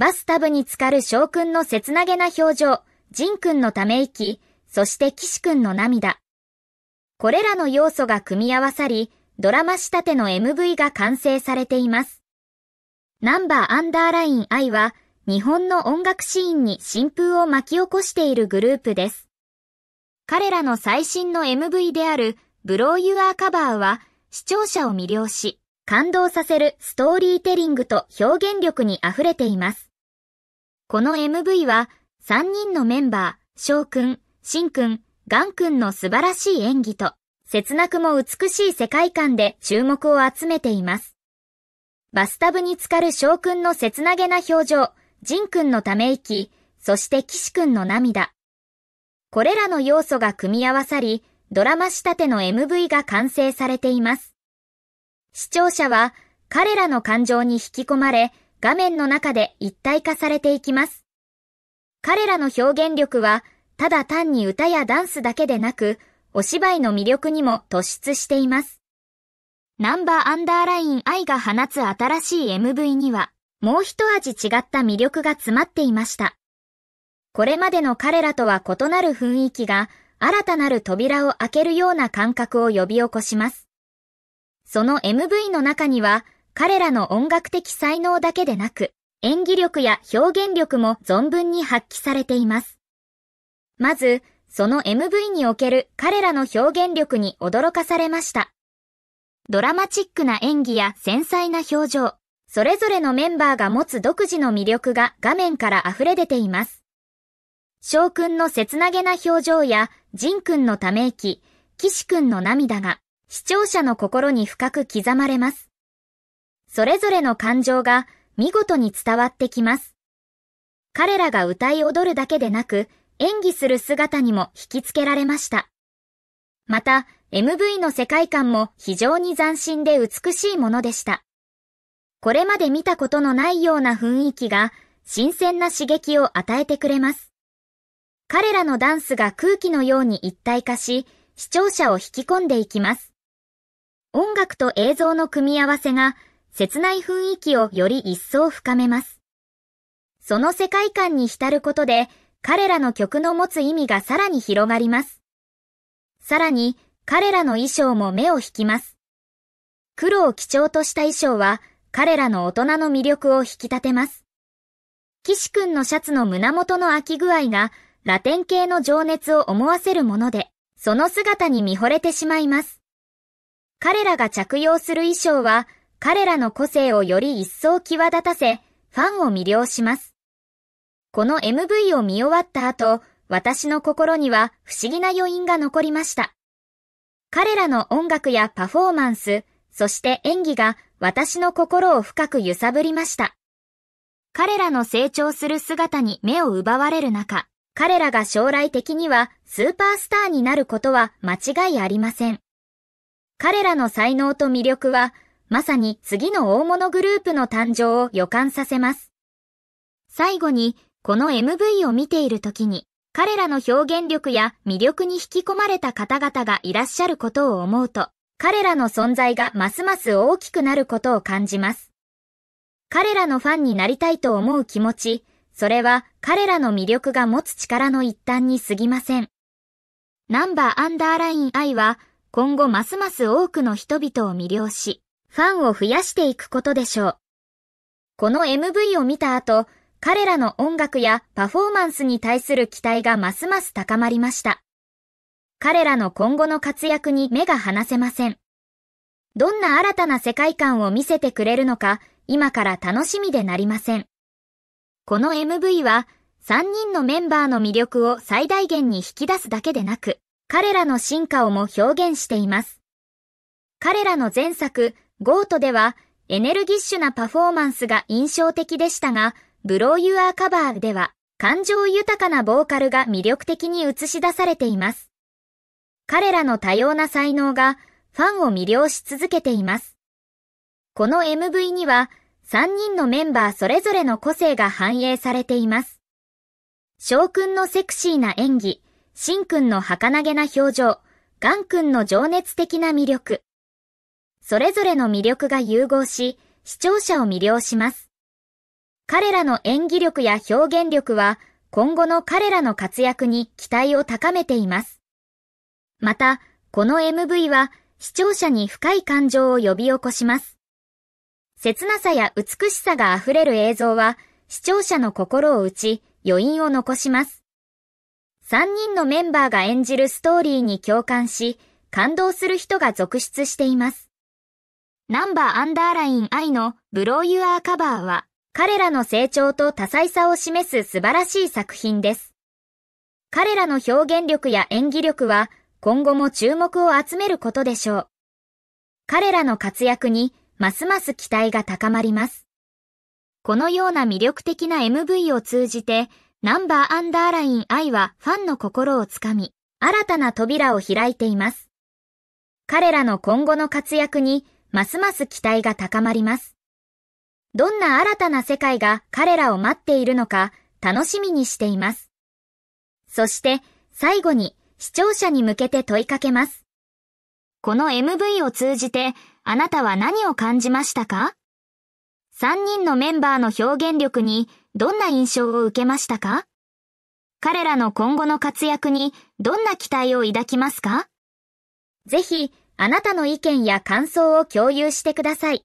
バスタブに浸かる翔くんの切なげな表情、ジンくんのため息、そして岸くんの涙。これらの要素が組み合わさり、ドラマ仕立ての MV が完成されています。ナンバーアンダーライン I は、日本の音楽シーンに新風を巻き起こしているグループです。彼らの最新の MV である、ブローユアーカバーは、視聴者を魅了し、感動させるストーリーテリングと表現力に溢れています。この MV は3人のメンバー、翔くん、しんくん、がんくんの素晴らしい演技と、切なくも美しい世界観で注目を集めています。バスタブに浸かる翔くんの切なげな表情、ジンくんのため息、そして岸くんの涙。これらの要素が組み合わさり、ドラマ仕立ての MV が完成されています。視聴者は彼らの感情に引き込まれ、画面の中で一体化されていきます。彼らの表現力は、ただ単に歌やダンスだけでなく、お芝居の魅力にも突出しています。ナンバーアンダーライン愛が放つ新しい MV には、もう一味違った魅力が詰まっていました。これまでの彼らとは異なる雰囲気が、新たなる扉を開けるような感覚を呼び起こします。その MV の中には、彼らの音楽的才能だけでなく、演技力や表現力も存分に発揮されています。まず、その MV における彼らの表現力に驚かされました。ドラマチックな演技や繊細な表情、それぞれのメンバーが持つ独自の魅力が画面から溢れ出ています。翔くんの切なげな表情や、ジンくんのため息、岸くんの涙が、視聴者の心に深く刻まれます。それぞれの感情が見事に伝わってきます。彼らが歌い踊るだけでなく、演技する姿にも引きつけられました。また、MV の世界観も非常に斬新で美しいものでした。これまで見たことのないような雰囲気が新鮮な刺激を与えてくれます。彼らのダンスが空気のように一体化し、視聴者を引き込んでいきます。音楽と映像の組み合わせが切ない雰囲気をより一層深めます。その世界観に浸ることで、彼らの曲の持つ意味がさらに広がります。さらに、彼らの衣装も目を引きます。黒を基調とした衣装は、彼らの大人の魅力を引き立てます。岸くんのシャツの胸元の空き具合が、ラテン系の情熱を思わせるもので、その姿に見惚れてしまいます。彼らが着用する衣装は、彼らの個性をより一層際立たせ、ファンを魅了します。この MV を見終わった後、私の心には不思議な余韻が残りました。彼らの音楽やパフォーマンス、そして演技が私の心を深く揺さぶりました。彼らの成長する姿に目を奪われる中、彼らが将来的にはスーパースターになることは間違いありません。彼らの才能と魅力はまさに次の大物グループの誕生を予感させます。最後に、この MV を見ている時に、彼らの表現力や魅力に引き込まれた方々がいらっしゃることを思うと、彼らの存在がますます大きくなることを感じます。彼らのファンになりたいと思う気持ち、それは彼らの魅力が持つ力の一端に過ぎません。ナンバーアンダーライン愛は今後ますます多くの人々を魅了し、ファンを増やしていくことでしょう。この MV を見た後、彼らの音楽やパフォーマンスに対する期待がますます高まりました。彼らの今後の活躍に目が離せません。どんな新たな世界観を見せてくれるのか、今から楽しみでなりません。この MV は、3人のメンバーの魅力を最大限に引き出すだけでなく、彼らの進化をも表現しています。彼らの前作、ゴートではエネルギッシュなパフォーマンスが印象的でしたが、ブローユアーカバーでは感情豊かなボーカルが魅力的に映し出されています。彼らの多様な才能がファンを魅了し続けています。この MV には3人のメンバーそれぞれの個性が反映されています。翔くんのセクシーな演技、シンくんの儚げな表情、ガンくんの情熱的な魅力、それぞれの魅力が融合し、視聴者を魅了します。彼らの演技力や表現力は、今後の彼らの活躍に期待を高めています。また、この MV は、視聴者に深い感情を呼び起こします。切なさや美しさが溢れる映像は、視聴者の心を打ち、余韻を残します。3人のメンバーが演じるストーリーに共感し、感動する人が続出しています。ナンバーアンダーライン I のブローユアーカバーは彼らの成長と多彩さを示す素晴らしい作品です。彼らの表現力や演技力は今後も注目を集めることでしょう。彼らの活躍にますます期待が高まります。このような魅力的な MV を通じてナンバーアンダーライン I はファンの心をつかみ新たな扉を開いています。彼らの今後の活躍にますます期待が高まります。どんな新たな世界が彼らを待っているのか楽しみにしています。そして最後に視聴者に向けて問いかけます。この MV を通じてあなたは何を感じましたか ?3 人のメンバーの表現力にどんな印象を受けましたか彼らの今後の活躍にどんな期待を抱きますかぜひあなたの意見や感想を共有してください。